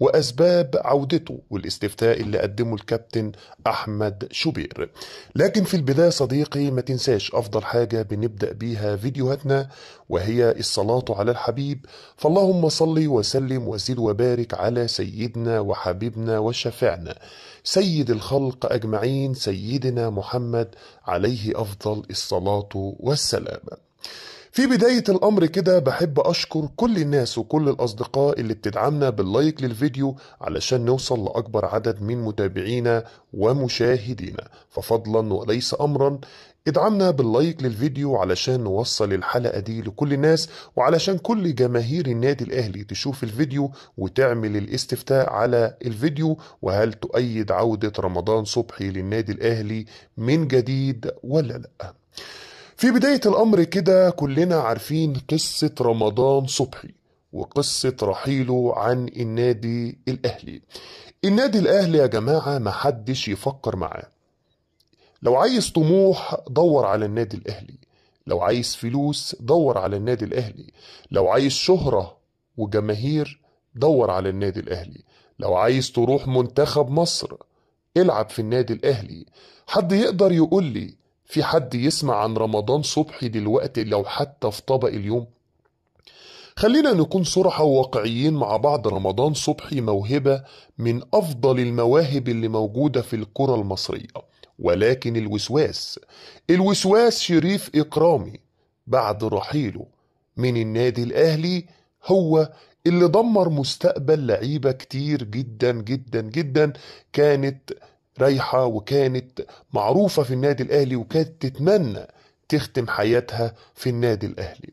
وأسباب عودته والاستفتاء اللي قدمه الكابتن أحمد شوبير لكن في البداية صديقي ما تنساش أفضل حاجة بنبدأ بيها فيديوهاتنا وهي الصلاة على الحبيب فاللهم صلي وسلم وزد وبارك على سيدنا وحبيبنا وشفعنا سيد الخلق أجمعين سيدنا محمد عليه أفضل الصلاة والسلام في بداية الأمر كده بحب أشكر كل الناس وكل الأصدقاء اللي بتدعمنا باللايك للفيديو علشان نوصل لأكبر عدد من متابعينا ومشاهدينا ففضلا وليس أمرا ادعمنا باللايك للفيديو علشان نوصل الحلقة دي لكل الناس وعلشان كل جماهير النادي الأهلي تشوف الفيديو وتعمل الاستفتاء على الفيديو وهل تؤيد عودة رمضان صبحي للنادي الأهلي من جديد ولا لأ في بداية الأمر كده كلنا عارفين قصة رمضان صبحي وقصة رحيله عن النادي الأهلي النادي الأهلي يا جماعة محدش يفكر معاه لو عايز طموح دور على النادي الأهلي لو عايز فلوس دور على النادي الأهلي لو عايز شهرة وجماهير دور على النادي الأهلي لو عايز تروح منتخب مصر العب في النادي الأهلي حد يقدر يقول لي في حد يسمع عن رمضان صبحي دلوقتي لو حتى في طبق اليوم خلينا نكون صراحة وواقعيين مع بعض رمضان صبحي موهبة من أفضل المواهب اللي موجودة في الكرة المصرية ولكن الوسواس الوسواس شريف إكرامي بعد رحيله من النادي الأهلي هو اللي دمر مستقبل لعيبة كتير جدا جدا جدا كانت رايحة وكانت معروفة في النادي الأهلي وكانت تتمنى تختم حياتها في النادي الأهلي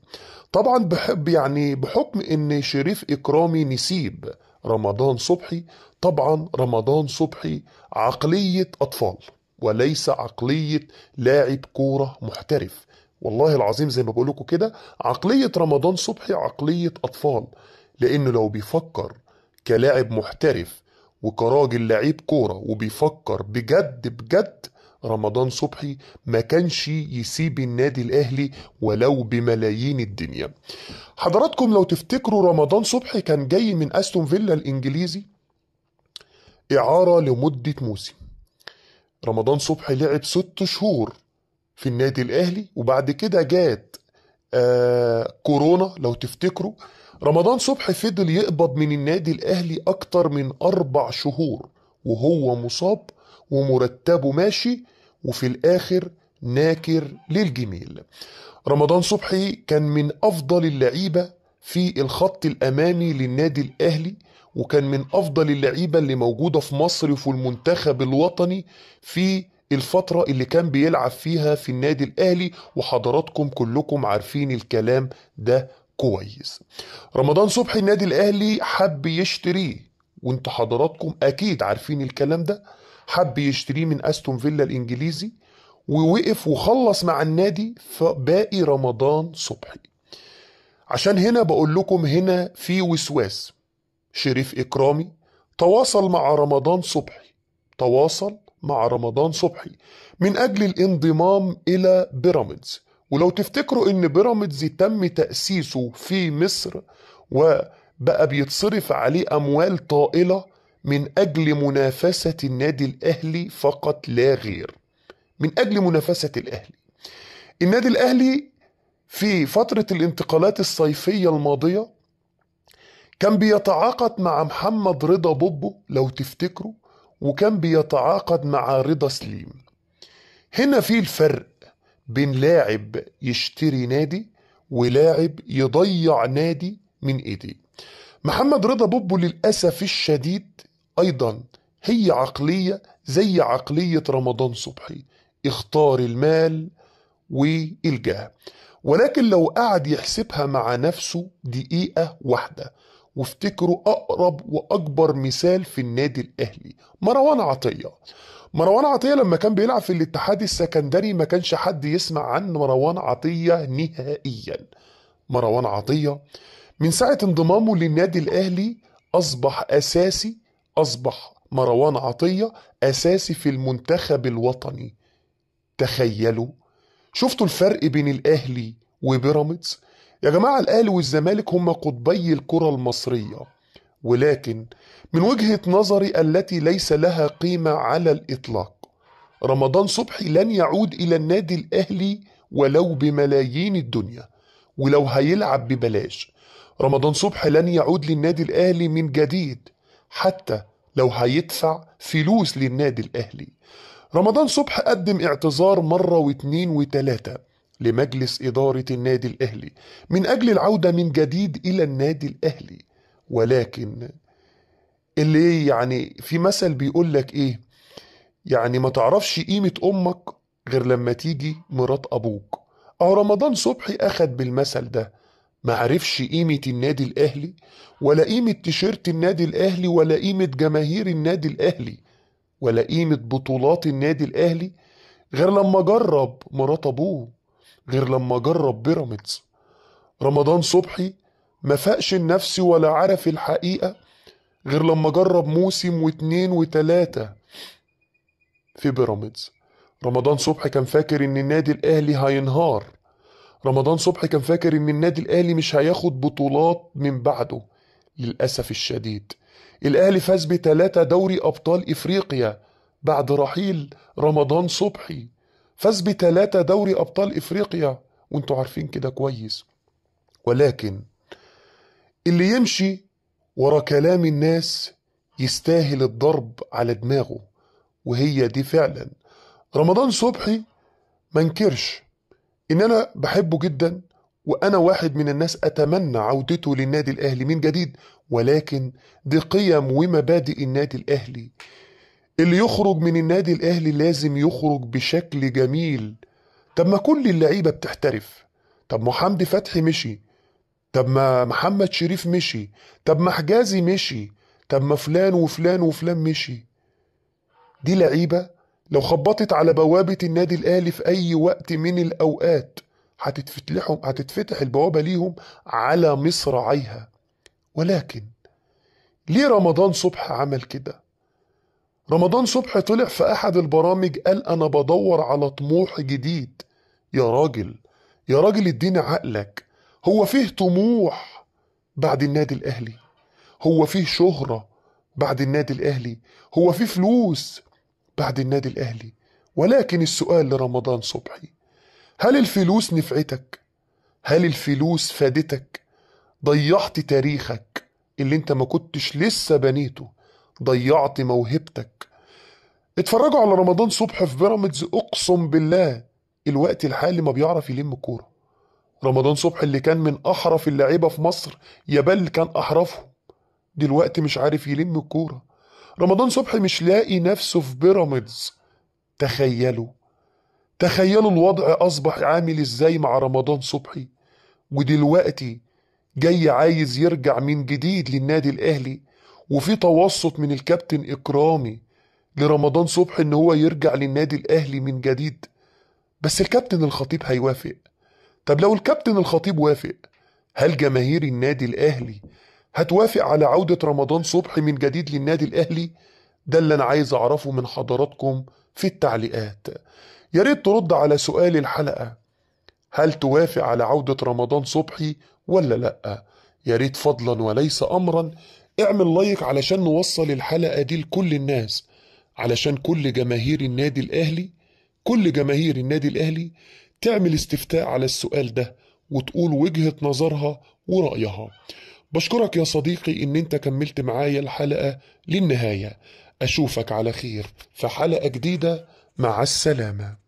طبعا بحب يعني بحكم ان شريف إكرامي نسيب رمضان صبحي طبعا رمضان صبحي عقلية أطفال وليس عقلية لاعب كورة محترف والله العظيم زي ما بقول لكم كده عقلية رمضان صبحي عقلية أطفال لأنه لو بيفكر كلاعب محترف وكراجل لعيب كورة وبيفكر بجد بجد رمضان صبحي ما كانش يسيب النادي الاهلي ولو بملايين الدنيا حضراتكم لو تفتكروا رمضان صبحي كان جاي من استون فيلا الانجليزي اعاره لمده موسم رمضان صبحي لعب ست شهور في النادي الاهلي وبعد كده جات آه كورونا لو تفتكروا رمضان صبحي فضل يقبض من النادي الأهلي أكتر من أربع شهور وهو مصاب ومرتبه ماشي وفي الآخر ناكر للجميل رمضان صبحي كان من أفضل اللعيبة في الخط الأمامي للنادي الأهلي وكان من أفضل اللعيبة اللي موجودة في مصر وفي المنتخب الوطني في الفترة اللي كان بيلعب فيها في النادي الأهلي وحضراتكم كلكم عارفين الكلام ده كويس رمضان صبحي النادي الاهلي حب يشتريه وانتوا حضراتكم اكيد عارفين الكلام ده حب يشتريه من استون فيلا الانجليزي ووقف وخلص مع النادي فباقي رمضان صبحي عشان هنا بقول لكم هنا في وسواس شريف اكرامي تواصل مع رمضان صبحي تواصل مع رمضان صبحي من اجل الانضمام الى بيراميدز ولو تفتكروا ان بيراميدز تم تاسيسه في مصر وبقى بيتصرف عليه اموال طائله من اجل منافسه النادي الاهلي فقط لا غير من اجل منافسه الاهلي النادي الاهلي في فتره الانتقالات الصيفيه الماضيه كان بيتعاقد مع محمد رضا بوبو لو تفتكروا وكان بيتعاقد مع رضا سليم هنا في الفرق بين لاعب يشتري نادي ولاعب يضيع نادي من ايديه محمد رضا بوبو للاسف الشديد ايضا هي عقليه زي عقليه رمضان صبحي اختار المال والجاه ولكن لو قعد يحسبها مع نفسه دقيقه واحده وافتكروا اقرب واكبر مثال في النادي الاهلي مروان عطيه مروان عطيه لما كان بيلعب في الاتحاد السكندري ما كانش حد يسمع عن مروان عطيه نهائيا مروان عطيه من ساعه انضمامه للنادي الاهلي اصبح اساسي اصبح مروان عطيه اساسي في المنتخب الوطني تخيلوا شفتوا الفرق بين الاهلي وبيراميدز يا جماعه الاهلي والزمالك هما قطبي الكره المصريه ولكن من وجهة نظري التي ليس لها قيمة على الإطلاق رمضان صبحي لن يعود إلى النادي الأهلي ولو بملايين الدنيا ولو هيلعب ببلاش رمضان صبحي لن يعود للنادي الأهلي من جديد حتى لو هيدفع فلوس للنادي الأهلي رمضان صبحي قدم اعتذار مرة واتنين وتلاتة لمجلس إدارة النادي الأهلي من أجل العودة من جديد إلى النادي الأهلي ولكن اللي يعني في مثل بيقول لك ايه يعني ما تعرفش قيمة امك غير لما تيجي مرات ابوك اه رمضان صبحي اخد بالمثل ده ما عرفش قيمة النادي الاهلي ولا قيمة تيشيرت النادي الاهلي ولا قيمة جماهير النادي الاهلي ولا قيمة بطولات النادي الاهلي غير لما جرب مرات ابوه غير لما جرب بيراميدز رمضان صبحي ما فاقش النفس ولا عرف الحقيقة غير لما جرب موسم واتنين وتلاتة في بيراميدز رمضان صبحي كان فاكر ان النادي الاهلي هينهار رمضان صبحي كان فاكر ان النادي الاهلي مش هياخد بطولات من بعده للاسف الشديد الاهلي فاز بتلاتة دوري ابطال افريقيا بعد رحيل رمضان صبحي فاز بتلاتة دوري ابطال افريقيا وانتوا عارفين كده كويس ولكن اللي يمشي ورا كلام الناس يستاهل الضرب على دماغه وهي دي فعلا رمضان صبحي منكرش ان انا بحبه جدا وانا واحد من الناس اتمنى عودته للنادي الاهلي من جديد ولكن دي قيم ومبادئ النادي الاهلي اللي يخرج من النادي الاهلي لازم يخرج بشكل جميل طب ما كل اللعيبه بتحترف طب محمد فتحي مشي طب ما محمد شريف مشي طب ما حجازي مشي طب ما فلان وفلان وفلان مشي دي لعيبة لو خبطت على بوابة النادي الأهلي في أي وقت من الأوقات هتتفتحهم هتتفتح البوابة ليهم على مصراعيها ولكن ليه رمضان صبح عمل كده رمضان صبح طلع في أحد البرامج قال أنا بدور على طموح جديد يا راجل يا راجل اديني عقلك هو فيه طموح بعد النادي الاهلي هو فيه شهره بعد النادي الاهلي هو فيه فلوس بعد النادي الاهلي ولكن السؤال لرمضان صبحي هل الفلوس نفعتك هل الفلوس فادتك ضيعت تاريخك اللي انت ما كنتش لسه بنيته ضيعت موهبتك اتفرجوا على رمضان صبحي في بيراميدز اقسم بالله الوقت الحالي ما بيعرف يلم كوره رمضان صبحي اللي كان من أحرف اللعيبة في مصر يا بل كان أحرفهم دلوقتي مش عارف يلم الكورة رمضان صبحي مش لاقي نفسه في بيراميدز تخيلوا تخيلوا الوضع أصبح عامل إزاي مع رمضان صبحي ودلوقتي جاي عايز يرجع من جديد للنادي الأهلي وفي توسط من الكابتن إكرامي لرمضان صبحي إن هو يرجع للنادي الأهلي من جديد بس الكابتن الخطيب هيوافق طب لو الكابتن الخطيب وافق هل جماهير النادي الأهلي هتوافق على عودة رمضان صبحي من جديد للنادي الأهلي؟ ده اللي أنا عايز أعرفه من حضراتكم في التعليقات يا ريت ترد على سؤال الحلقة هل توافق على عودة رمضان صبحي ولا لأ؟ يا ريت فضلا وليس أمرا اعمل لايك علشان نوصل الحلقة دي لكل الناس علشان كل جماهير النادي الأهلي كل جماهير النادي الأهلي تعمل استفتاء على السؤال ده وتقول وجهة نظرها ورأيها بشكرك يا صديقي إن أنت كملت معايا الحلقة للنهاية أشوفك على خير في حلقة جديدة مع السلامة